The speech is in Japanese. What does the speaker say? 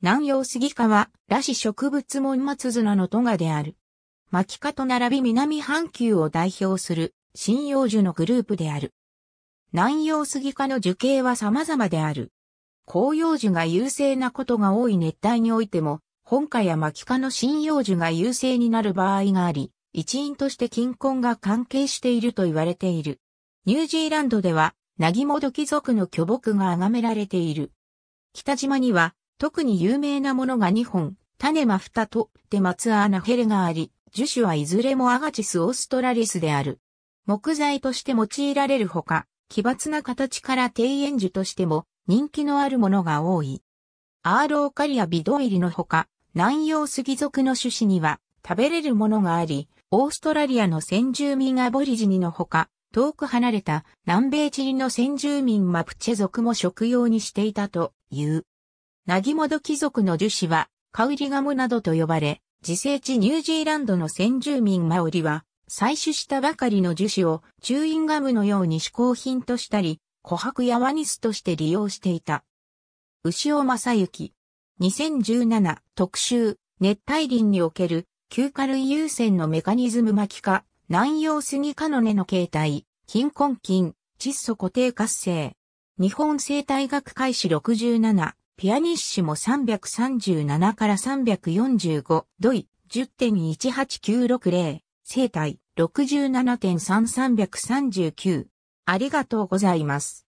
南洋杉科は、羅氏植物門松綱のトガである。牧科と並び南半球を代表する、針葉樹のグループである。南洋杉科の樹形は様々である。紅葉樹が優勢なことが多い熱帯においても、本花や牧科の針葉樹が優勢になる場合があり、一因として金婚が関係していると言われている。ニュージーランドでは、ナギモド貴族の巨木が崇められている。北島には、特に有名なものが2本、種マフタとデマツアーナヘレがあり、樹種はいずれもアガチスオーストラリスである。木材として用いられるほか、奇抜な形から庭園樹としても人気のあるものが多い。アーローカリアビドイリのほか、南洋杉属の種子には食べれるものがあり、オーストラリアの先住民アボリジニのほか、遠く離れた南米チリの先住民マプチェ族も食用にしていたという。ナギモド貴族の樹脂は、カウリガムなどと呼ばれ、自生地ニュージーランドの先住民マオリは、採取したばかりの樹脂をチューインガムのように嗜好品としたり、琥珀やワニスとして利用していた。牛尾正幸。2017特集、熱帯林における、旧ルイ優先のメカニズム巻き化、南洋杉カノネの形態、金根菌、窒素固定活性。日本生態学開始67ピアニッシモ337から345、ドイ、10.18960、生体、67.3339。ありがとうございます。